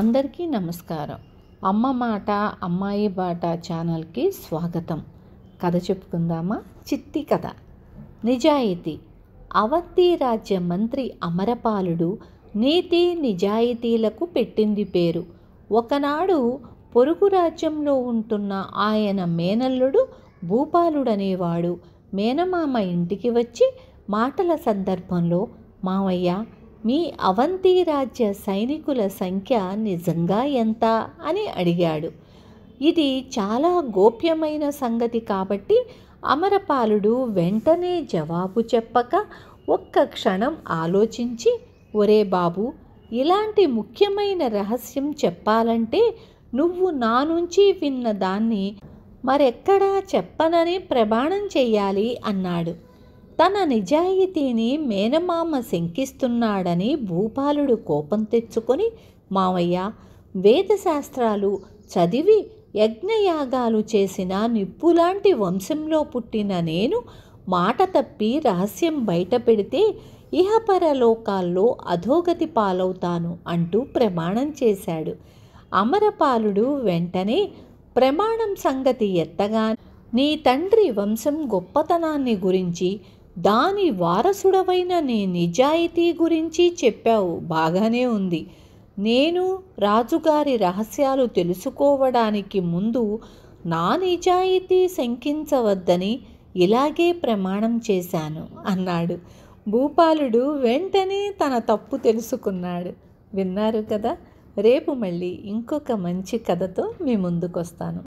అందరికీ నమస్కారం అమ్మ మాట అమ్మాయి బాట ఛానల్కి స్వాగతం కథ చెప్పుకుందామా చిత్తి కథ నిజాయితీ అవంతి రాజ్య మంత్రి అమరపాలుడు నీతి నిజాయితీలకు పెట్టింది పేరు ఒకనాడు పొరుగు రాజ్యంలో ఉంటున్న ఆయన మేనల్లుడు భూపాలుడనేవాడు మేనమామ ఇంటికి వచ్చి మాటల సందర్భంలో మావయ్య మీ అవంతి రాజ్య సైనికుల సంఖ్య నిజంగా ఎంత అని అడిగాడు ఇది చాలా గోప్యమైన సంగతి కాబట్టి అమరపాలుడు వెంటనే జవాబు చెప్పక ఒక్క క్షణం ఆలోచించి ఒరే బాబు ఇలాంటి ముఖ్యమైన రహస్యం చెప్పాలంటే నువ్వు నా నుంచి విన్న దాన్ని మరెక్కడా చెప్పనని ప్రమాణం చెయ్యాలి అన్నాడు తన నిజాయితీని మేనమామ శంకిస్తున్నాడని భూపాలుడు కోపం తెచ్చుకొని మావయ్య వేదశాస్త్రాలు చదివి యజ్ఞయాగాలు చేసిన నిప్పులాంటి వంశంలో పుట్టిన నేను మాట తప్పి రహస్యం బయట పెడితే ఇహపరలోకాల్లో అధోగతి పాలవుతాను అంటూ ప్రమాణం చేశాడు అమరపాలుడు వెంటనే ప్రమాణం సంగతి ఎత్తగా నీ తండ్రి వంశం గొప్పతనాన్ని గురించి దాని వారసుడవైన నీ నిజాయితీ గురించి చెప్పావు బాగానే ఉంది నేను రాజుగారి రహస్యాలు తెలుసుకోవడానికి ముందు నా నిజాయితీ శంకించవద్దని ఇలాగే ప్రమాణం చేశాను అన్నాడు భూపాలుడు వెంటనే తన తప్పు తెలుసుకున్నాడు విన్నారు కదా రేపు మళ్ళీ ఇంకొక మంచి కథతో మీ ముందుకొస్తాను